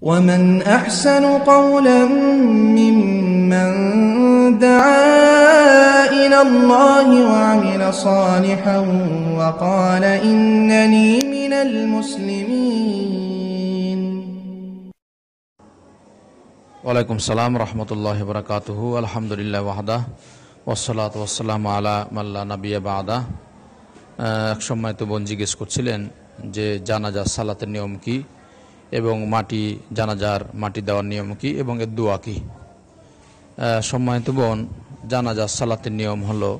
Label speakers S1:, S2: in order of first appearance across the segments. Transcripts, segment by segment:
S1: ومن أحسن قولا ممن دعا إلى الله وعمل صالحا وقال إنني من المسلمين وعليكم السلام ورحمة الله وبركاته الحمد لله وحده والصلاة والسلام على من لا نبي بعده آه، এক সময় তো বোন জিজ্ঞেস করছিলেন যে জানাজা সালাতের নিয়ম কী এবং মাটি জানাজার মাটি দেওয়ার নিয়ম কি এবং এর দোয়া কি সম্মানিত বোন জানাজার সালাতের নিয়ম হলো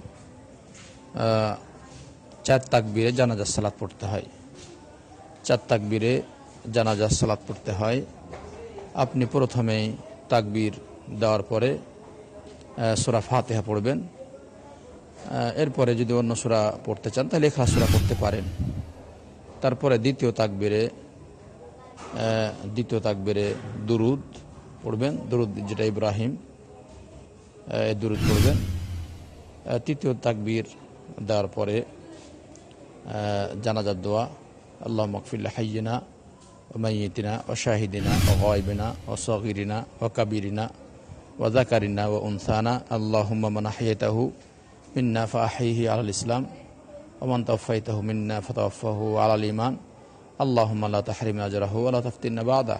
S1: চার তাকবিরে জানাজার সালাত পড়তে হয় চার তাকবিরে জানাজার সালাত পড়তে হয় আপনি প্রথমেই তাকবীর দেওয়ার পরে সোরা ফাতেহা পড়বেন এরপরে যদি অন্য সোরা পড়তে চান তাহলে এখলা সোরা পড়তে পারেন তারপরে দ্বিতীয় তাকবীরে দ্বিতীয় তাকবেরে দুরুদ পড়বেন দুরুদ যেটা ইব্রাহিম দুরুদ পড়বেন তৃতীয় তাকবীর দেওয়ার পরে জানাজার দোয়া আল্লাহ মকফিল্লা হাইয়িনা মাইয়িনা ও শাহিদিনা ও গয়বিনা ও সগিরিনা ও কাবিরিনা ও জাকারিনা ও উনসানা আল্লাহ মানাহিয়াহু মিন্না ফাহিহি আল ইসলাম ওমান তফাইতাহু মিন্না ফতফাহু আল আল ইমান আল্লাহ আল্লাহ তাহরিম আজরাহু আল্লাহ তফতিন বাদা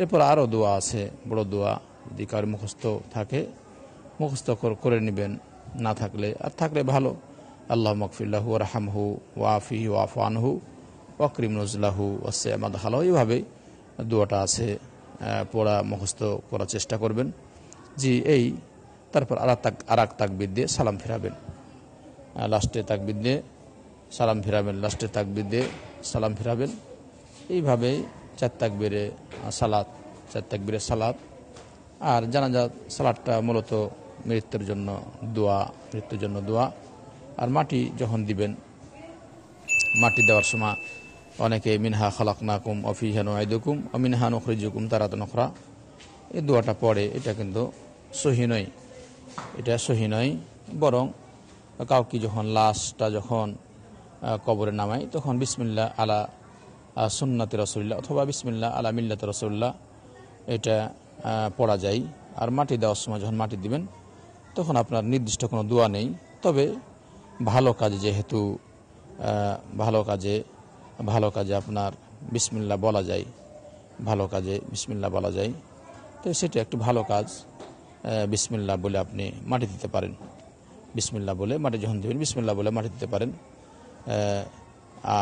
S1: এরপর আরও দোয়া আছে বড় দোয়া যদি কার মুখস্থ থাকে মুখস্থ করে নেবেন না থাকলে আর থাকলে ভালো আল্লাহ মকফিল্লাহু হু ওয়াফি হু ওয়াকরিম নজলাহু ওয়াসে আমাদ হালাও এইভাবে দোয়াটা আছে পড়া মুখস্থ করার চেষ্টা করবেন জি এই তারপর আর তাক আর এক তাকবিদ দিয়ে সালাম ফেরাবেন লাস্টে তাকবিদ দিয়ে সালাম ফেরাবেন লাস্টে তাকবিদ দিয়ে সালাম ফেরাবেন এইভাবে চার বেড়ে সালাদ চার বেড়ে সালাদ আর জানাজা সালাদটা মূলত মৃত্যুর জন্য দোয়া মৃত্যুর জন্য দোয়া আর মাটি যখন দিবেন মাটি দেওয়ার সময় অনেকে মিনহা খালাক নাকুম খালাকনাকুম অফিহানু আইদুকুম জুকুম তারা তো নখরা এই দোয়াটা পড়ে এটা কিন্তু সহি নয় এটা সহি নয় বরং কাউকে যখন লাশটা যখন কবরে নামাই তখন বিসমিল্লা আলা সুন্নাতে রসুল্লাহ অথবা বিসমিল্লা আলা মিল্লাতে রসুল্লাহ এটা পড়া যায় আর মাটি দেওয়ার সময় যখন মাটি দিবেন তখন আপনার নির্দিষ্ট কোনো দোয়া নেই তবে ভালো কাজে যেহেতু ভালো কাজে ভালো কাজে আপনার বিসমিল্লা বলা যায় ভালো কাজে বিসমিল্লা বলা যায় তো সেটা একটু ভালো কাজ বিসমিল্লা বলে আপনি মাটি দিতে পারেন বিসমিল্লা বলে মাটি যখন দেবেন বিসমিল্লা বলে মাটি দিতে পারেন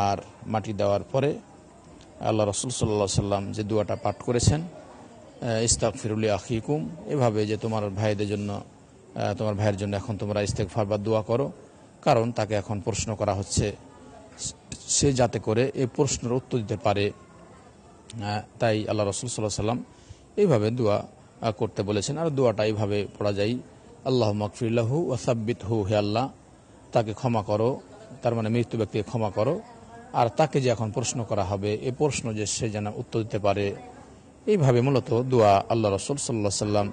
S1: আর মাটি দেওয়ার পরে আল্লাহ রসুল সাল্লা সাল্লাম যে দোয়াটা পাঠ করেছেন ইস্তাক ফিরুলি আখিকুম এভাবে যে তোমার ভাইদের জন্য তোমার ভাইয়ের জন্য এখন তোমরা ইস্তেক ফারবার দোয়া করো কারণ তাকে এখন প্রশ্ন করা হচ্ছে সে যাতে করে এ প্রশ্নের উত্তর দিতে পারে তাই আল্লাহ রসুল সাল্লাহ সাল্লাম এইভাবে দোয়া করতে বলেছেন আর দোয়াটা এইভাবে পড়া যায় আল্লাহ মকফিল্লাহু ওয়াসাব্বিত হু হে আল্লাহ তাকে ক্ষমা করো তার মানে মৃত্যু ব্যক্তিকে ক্ষমা করো আর তাকে যে এখন প্রশ্ন করা হবে এ প্রশ্ন যে সে যেন উত্তর দিতে পারে এইভাবে মূলত দোয়া আল্লাহ রসুল সাল্লা সাল্লাম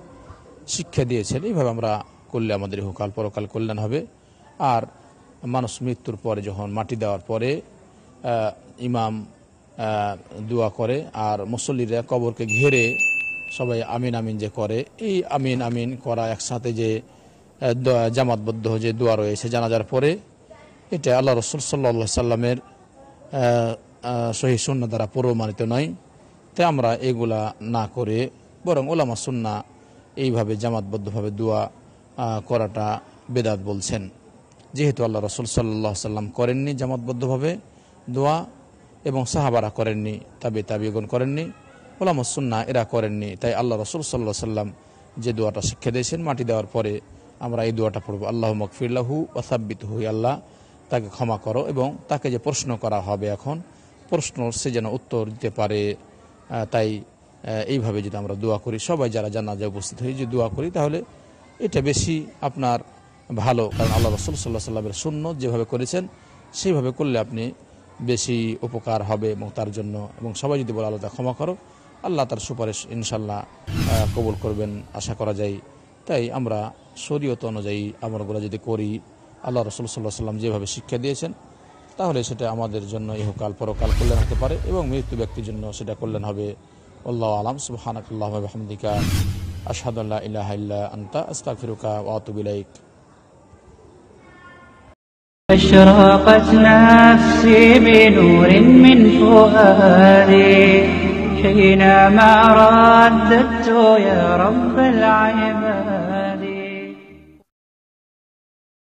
S1: শিক্ষা দিয়েছেন এইভাবে আমরা করলে আমাদের হুকাল পরকাল কল্যাণ হবে আর মানুষ মৃত্যুর পরে যখন মাটি দেওয়ার পরে ইমাম দোয়া করে আর মুসল্লিরা কবরকে ঘেরে সবাই আমিন আমিন যে করে এই আমিন আমিন করা একসাথে যে জামাতবদ্ধ যে দোয়া রয়েছে জানাজার পরে এটা আল্লাহ রসুল সাল্লা সাল্লামের সহি সুন্না দ্বারা প্রমাণিত নয় তাই আমরা এগুলা না করে বরং ওলামা সুন্না এইভাবে জামাতবদ্ধভাবে দোয়া করাটা বেদাত বলছেন যেহেতু আল্লাহ রসুল সাল্লাহ সাল্লাম করেননি জামাতবদ্ধভাবে দোয়া এবং সাহাবারা করেননি তাবে তাবিগুন করেননি সুন্না এরা করেননি তাই আল্লাহ রসুল সাল্লাহ সাল্লাম যে দোয়াটা শিক্ষা দিয়েছেন মাটি দেওয়ার পরে আমরা এই দোয়াটা পড়ব আল্লাহ মকফিল্লাহু ওসাব্বিত হুই আল্লাহ তাকে ক্ষমা করো এবং তাকে যে প্রশ্ন করা হবে এখন প্রশ্ন সে যেন উত্তর দিতে পারে তাই এইভাবে যদি আমরা দোয়া করি সবাই যারা জানা যায় উপস্থিত হয়ে যদি দোয়া করি তাহলে এটা বেশি আপনার ভালো কারণ আল্লাহ রসুল সাল্লাহ সাল্লামের শূন্য যেভাবে করেছেন সেইভাবে করলে আপনি বেশি উপকার হবে এবং তার জন্য এবং সবাই যদি বলে আল্লাহ ক্ষমা করো আল্লাহ তার সুপারিশ ইনশাল্লাহ কবুল করবেন আশা করা যায় তাই আমরা শরীয়ত অনুযায়ী আমরাগুলো যদি করি আল্লাহ রসুল সাল্লাহ সাল্লাম যেভাবে শিক্ষা দিয়েছেন তাহলে সেটা আমাদের জন্য ইহকাল পরকাল কল্যাণ হতে পারে এবং মৃত্যু ব্যক্তির জন্য সেটা কল্যাণ হবে আল্লাহ আলাম সুবাহানকাল্লাহমদিকা আসাদুল্লাহ ইলাহ
S2: أشراقت
S1: نفسي بنور من فؤادي حينما رددت يا رب العباد